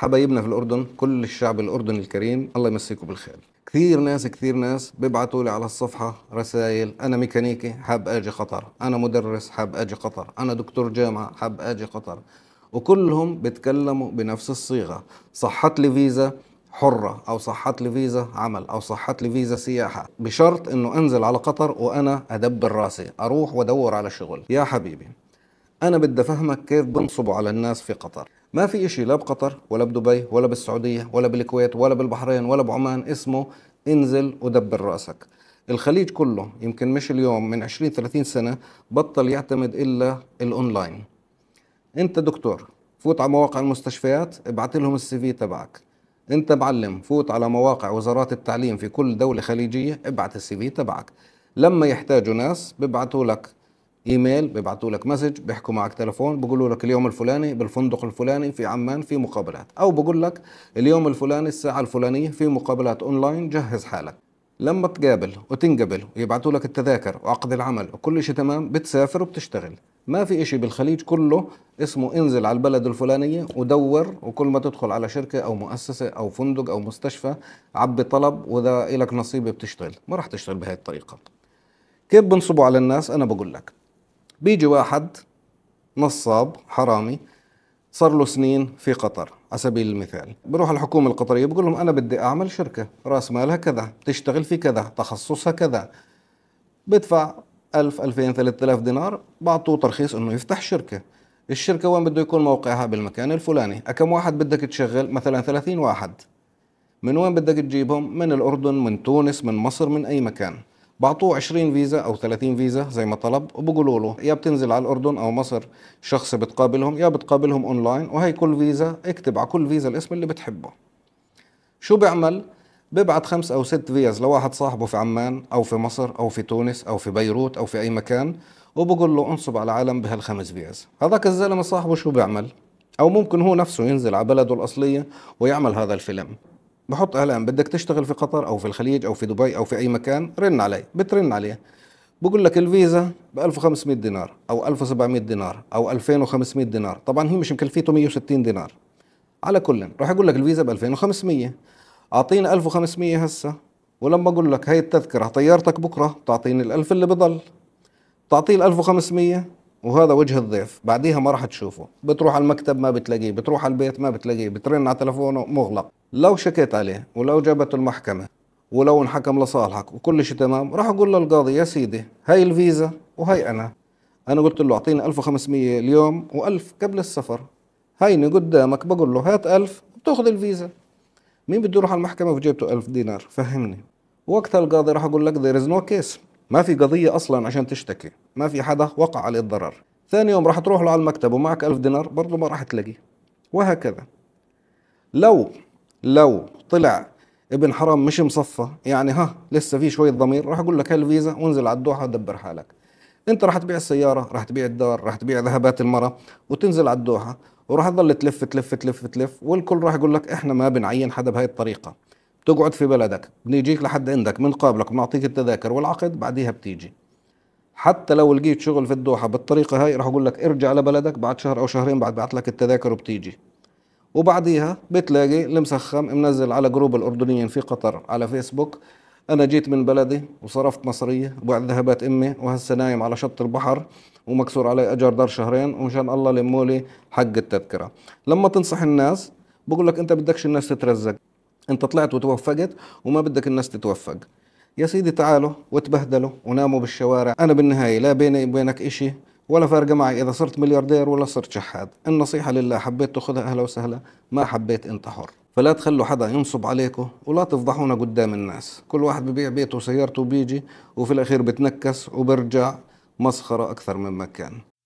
حبايبنا في الأردن كل الشعب الأردني الكريم الله يمسيكم بالخير كثير ناس كثير ناس بيبعتوا لي على الصفحة رسائل أنا ميكانيكي حاب أجي قطر أنا مدرس حاب أجي قطر أنا دكتور جامعة حاب أجي قطر وكلهم بيتكلموا بنفس الصيغة صحت لي فيزا حرة أو صحت لي فيزا عمل أو صحت لي فيزا سياحة بشرط أنه أنزل على قطر وأنا أدبر راسي أروح وأدور على شغل يا حبيبي أنا بدي أفهمك كيف بنصبوا على الناس في قطر ما في شيء لا بقطر ولا بدبي ولا بالسعودية ولا بالكويت ولا بالبحرين ولا بعمان اسمه انزل ودبر رأسك الخليج كله يمكن مش اليوم من 20 30 سنة بطل يعتمد إلا الأونلاين أنت دكتور فوت على مواقع المستشفيات ابعث لهم السي في تبعك انت معلم فوت على مواقع وزارات التعليم في كل دولة خليجية ابعث السي في تبعك لما يحتاجوا ناس ببعثوا لك ايميل بيبعتوا لك مسج بيحكوا معك تليفون بيقولوا لك اليوم الفلاني بالفندق الفلاني في عمان في مقابلات او بقول لك اليوم الفلاني الساعه الفلانيه في مقابلات اونلاين جهز حالك لما تقابل وتنقبل ويبعثوا لك التذاكر وعقد العمل وكل شيء تمام بتسافر وبتشتغل ما في إشي بالخليج كله اسمه انزل على البلد الفلانية ودور وكل ما تدخل على شركة أو مؤسسة أو فندق أو مستشفى عبي طلب وإذا إلك نصيب بتشتغل ما راح تشتغل بهي الطريقة كيف بنصبوا على الناس أنا بقول لك بيجي واحد نصاب حرامي صار له سنين في قطر على سبيل المثال بروح الحكومة القطرية بقول لهم أنا بدي أعمل شركة رأس مالها كذا تشتغل في كذا تخصصها كذا بدفع ألف ألفين 2000 3000 دينار بعطوه ترخيص انه يفتح شركه الشركة وين بده يكون موقعها بالمكان الفلاني كم واحد بدك تشغل مثلا ثلاثين واحد من وين بدك تجيبهم من الأردن من تونس من مصر من أي مكان بعطوه 20 فيزا او 30 فيزا زي ما طلب وبقولوا له يا بتنزل على الاردن او مصر شخص بتقابلهم يا بتقابلهم اونلاين وهي كل فيزا اكتب على كل فيزا الاسم اللي بتحبه شو بيعمل ببعت خمس او ست فيز لواحد صاحبه في عمان او في مصر او في تونس او في بيروت او في اي مكان وبقول له انصب على العالم بهالخمس فيز هذاك الزلمه صاحبه شو بيعمل او ممكن هو نفسه ينزل على بلده الاصليه ويعمل هذا الفيلم بحط الان بدك تشتغل في قطر او في الخليج او في دبي او في اي مكان رن علي بترن عليه بقول لك الفيزا ب 1500 دينار او 1700 دينار او 2500 دينار طبعا هي مش مكلفيته 160 دينار على كل راح يقول لك الفيزا ب 2500 اعطيني 1500 هسه ولما اقول لك هاي التذكره طيارتك بكره تعطيني ال 1000 اللي بضل تعطيه ال 1500 وهذا وجه الضيف بعديها ما راح تشوفه بتروح على المكتب ما بتلاقيه بتروح على البيت ما بتلاقيه بترن على تلفونه مغلق لو شكيت عليه ولو جابته المحكمة ولو انحكم لصالحك وكل شيء تمام راح اقول للقاضي يا سيدي هاي الفيزا وهي انا انا قلت له اعطيني 1500 اليوم و1000 قبل السفر هيني قدامك بقول له هات 1000 بتاخذ الفيزا مين بده يروح على المحكمة وفي جيبته 1000 دينار فهمني وقتها القاضي راح اقول لك ذير is نو كيس ما في قضية أصلا عشان تشتكي ما في حدا وقع عليه الضرر ثاني يوم راح تروح له على المكتب ومعك ألف دينار برضه ما راح تلاقيه وهكذا لو لو طلع ابن حرام مش مصفى يعني ها لسه في شوية ضمير راح أقول لك هالفيزا وانزل على الدوحة ودبر حالك انت راح تبيع السيارة راح تبيع الدار راح تبيع ذهبات المرة وتنزل على الدوحة وراح تظل تلف تلف تلف تلف والكل راح يقول لك احنا ما بنعين حدا بهاي الطريقة تقعد في بلدك بنيجيك لحد عندك بنقابلك بنعطيك التذاكر والعقد بعديها بتيجي حتى لو لقيت شغل في الدوحة بالطريقة هاي راح أقول لك ارجع لبلدك بعد شهر أو شهرين بعد بعت لك التذاكر وبتيجي وبعديها بتلاقي المسخم منزل على جروب الأردنيين في قطر على فيسبوك أنا جيت من بلدي وصرفت مصرية وبعد ذهبات أمي وهسه نايم على شط البحر ومكسور علي أجر دار شهرين ومشان الله لمولي حق التذكرة لما تنصح الناس بقول لك أنت بدكش الناس تترزق انت طلعت وتوفقت وما بدك الناس تتوفق يا سيدي تعالوا وتبهدلوا وناموا بالشوارع انا بالنهايه لا بيني وبينك إشي ولا فارقه معي اذا صرت ملياردير ولا صرت شحات النصيحه لله حبيت تاخذها اهلا وسهلا ما حبيت انت حر فلا تخلوا حدا ينصب عليكم ولا تفضحونا قدام الناس كل واحد ببيع بيته وسيارته وبيجي وفي الاخير بتنكس وبرجع مسخره اكثر مما كان